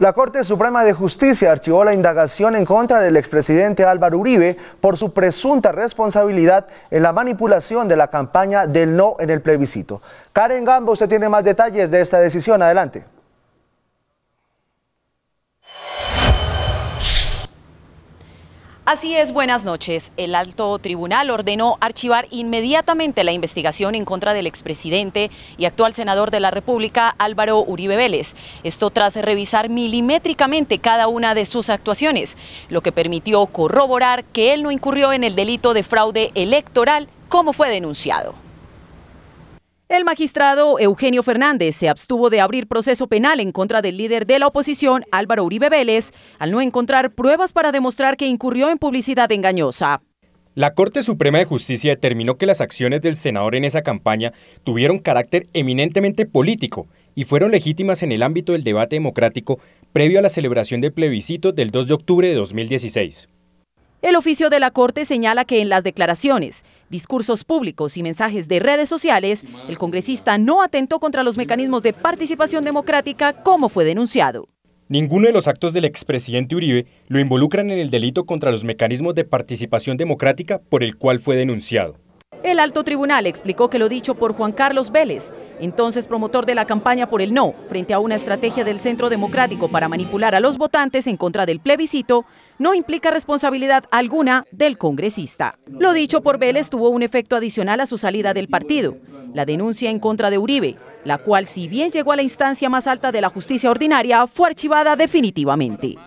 La Corte Suprema de Justicia archivó la indagación en contra del expresidente Álvaro Uribe por su presunta responsabilidad en la manipulación de la campaña del no en el plebiscito. Karen Gambo, usted tiene más detalles de esta decisión. Adelante. Así es, buenas noches. El alto tribunal ordenó archivar inmediatamente la investigación en contra del expresidente y actual senador de la República, Álvaro Uribe Vélez. Esto tras revisar milimétricamente cada una de sus actuaciones, lo que permitió corroborar que él no incurrió en el delito de fraude electoral como fue denunciado. El magistrado Eugenio Fernández se abstuvo de abrir proceso penal en contra del líder de la oposición, Álvaro Uribe Vélez, al no encontrar pruebas para demostrar que incurrió en publicidad engañosa. La Corte Suprema de Justicia determinó que las acciones del senador en esa campaña tuvieron carácter eminentemente político y fueron legítimas en el ámbito del debate democrático previo a la celebración del plebiscito del 2 de octubre de 2016. El oficio de la Corte señala que en las declaraciones, discursos públicos y mensajes de redes sociales, el congresista no atentó contra los mecanismos de participación democrática como fue denunciado. Ninguno de los actos del expresidente Uribe lo involucran en el delito contra los mecanismos de participación democrática por el cual fue denunciado. El alto tribunal explicó que lo dicho por Juan Carlos Vélez, entonces promotor de la campaña por el no, frente a una estrategia del Centro Democrático para manipular a los votantes en contra del plebiscito, no implica responsabilidad alguna del congresista. Lo dicho por Vélez tuvo un efecto adicional a su salida del partido, la denuncia en contra de Uribe, la cual si bien llegó a la instancia más alta de la justicia ordinaria, fue archivada definitivamente.